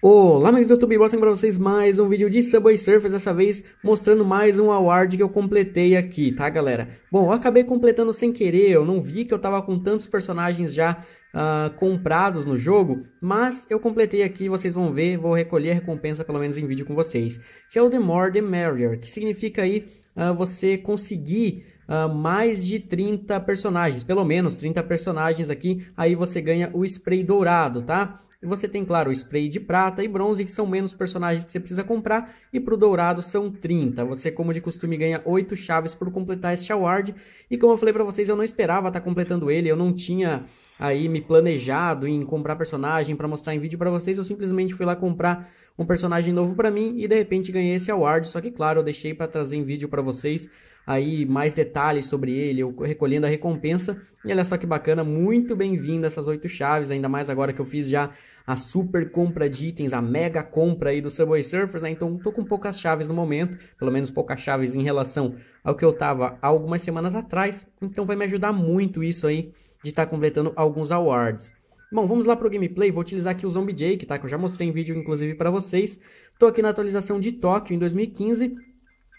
Olá, amigos do YouTube, mostrando para vocês mais um vídeo de Subway Surfers, dessa vez mostrando mais um award que eu completei aqui, tá galera? Bom, eu acabei completando sem querer, eu não vi que eu tava com tantos personagens já uh, comprados no jogo, mas eu completei aqui, vocês vão ver, vou recolher a recompensa pelo menos em vídeo com vocês, que é o The More The Merrier, que significa aí uh, você conseguir Uh, mais de 30 personagens, pelo menos 30 personagens aqui, aí você ganha o spray dourado, tá? Você tem, claro, o spray de prata e bronze, que são menos personagens que você precisa comprar, e para o dourado são 30. Você, como de costume, ganha 8 chaves por completar este award, e como eu falei para vocês, eu não esperava estar tá completando ele, eu não tinha aí me planejado em comprar personagem para mostrar em vídeo para vocês, eu simplesmente fui lá comprar um personagem novo para mim e de repente ganhei esse award, só que claro, eu deixei para trazer em vídeo para vocês aí mais detalhes sobre ele, eu recolhendo a recompensa e olha só que bacana, muito bem vindo essas oito chaves, ainda mais agora que eu fiz já a super compra de itens, a mega compra aí do Subway Surfers, né? Então tô com poucas chaves no momento, pelo menos poucas chaves em relação ao que eu tava há algumas semanas atrás, então vai me ajudar muito isso aí de estar tá completando alguns awards. Bom, vamos lá pro gameplay, vou utilizar aqui o Zombie Jake, tá? Que eu já mostrei em vídeo, inclusive, para vocês. Tô aqui na atualização de Tóquio em 2015,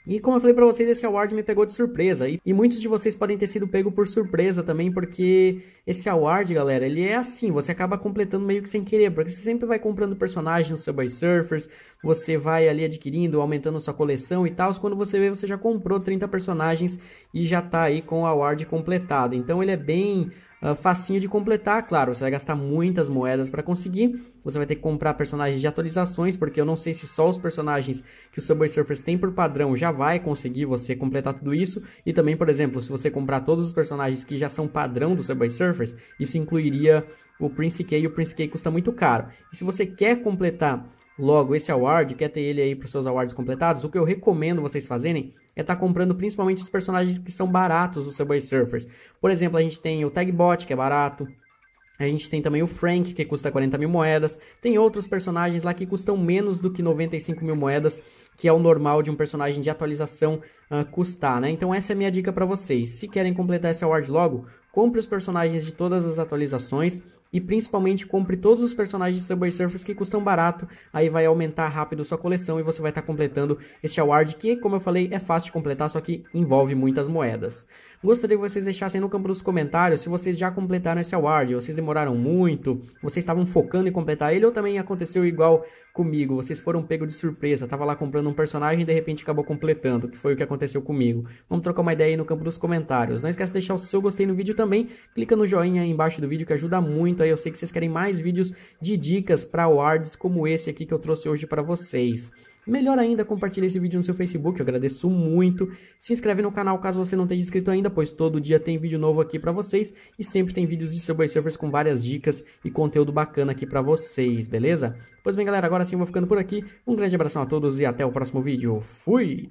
e como eu falei para vocês, esse award me pegou de surpresa. E, e, muitos de vocês podem ter sido pego por surpresa também, porque esse award, galera, ele é assim, você acaba completando meio que sem querer, porque você sempre vai comprando personagens no Subway Surfers, você vai ali adquirindo, aumentando sua coleção e tal. Quando você vê, você já comprou 30 personagens e já tá aí com o award completado. Então ele é bem ah, facinho de completar, claro, você vai gastar muitas moedas para conseguir, você vai ter que comprar personagens de atualizações, porque eu não sei se só os personagens que o Subway Surfers tem por padrão já vai conseguir você completar tudo isso, e também, por exemplo, se você comprar todos os personagens que já são padrão do Subway Surfers, isso incluiria o Prince K, e o Prince K custa muito caro. E se você quer completar Logo, esse award, quer ter ele aí para os seus awards completados? O que eu recomendo vocês fazerem é estar tá comprando principalmente os personagens que são baratos do Subway Surfers. Por exemplo, a gente tem o Tagbot, que é barato. A gente tem também o Frank, que custa 40 mil moedas. Tem outros personagens lá que custam menos do que 95 mil moedas, que é o normal de um personagem de atualização uh, custar, né? Então essa é a minha dica para vocês. Se querem completar esse award logo, compre os personagens de todas as atualizações e principalmente compre todos os personagens de Subway Surfers que custam barato, aí vai aumentar rápido sua coleção e você vai estar tá completando este award que, como eu falei, é fácil de completar, só que envolve muitas moedas. Gostaria que vocês deixassem no campo dos comentários se vocês já completaram esse award, vocês demoraram muito, vocês estavam focando em completar ele ou também aconteceu igual comigo, vocês foram pego de surpresa, tava lá comprando um personagem e de repente acabou completando, que foi o que aconteceu comigo. Vamos trocar uma ideia aí no campo dos comentários. Não esquece de deixar o seu gostei no vídeo também, clica no joinha aí embaixo do vídeo que ajuda muito muito aí. Eu sei que vocês querem mais vídeos de dicas para awards como esse aqui que eu trouxe hoje para vocês. Melhor ainda, compartilhe esse vídeo no seu Facebook, eu agradeço muito. Se inscreve no canal caso você não esteja inscrito ainda, pois todo dia tem vídeo novo aqui para vocês e sempre tem vídeos de Subway Surfers com várias dicas e conteúdo bacana aqui para vocês, beleza? Pois bem, galera, agora sim eu vou ficando por aqui. Um grande abração a todos e até o próximo vídeo. Fui!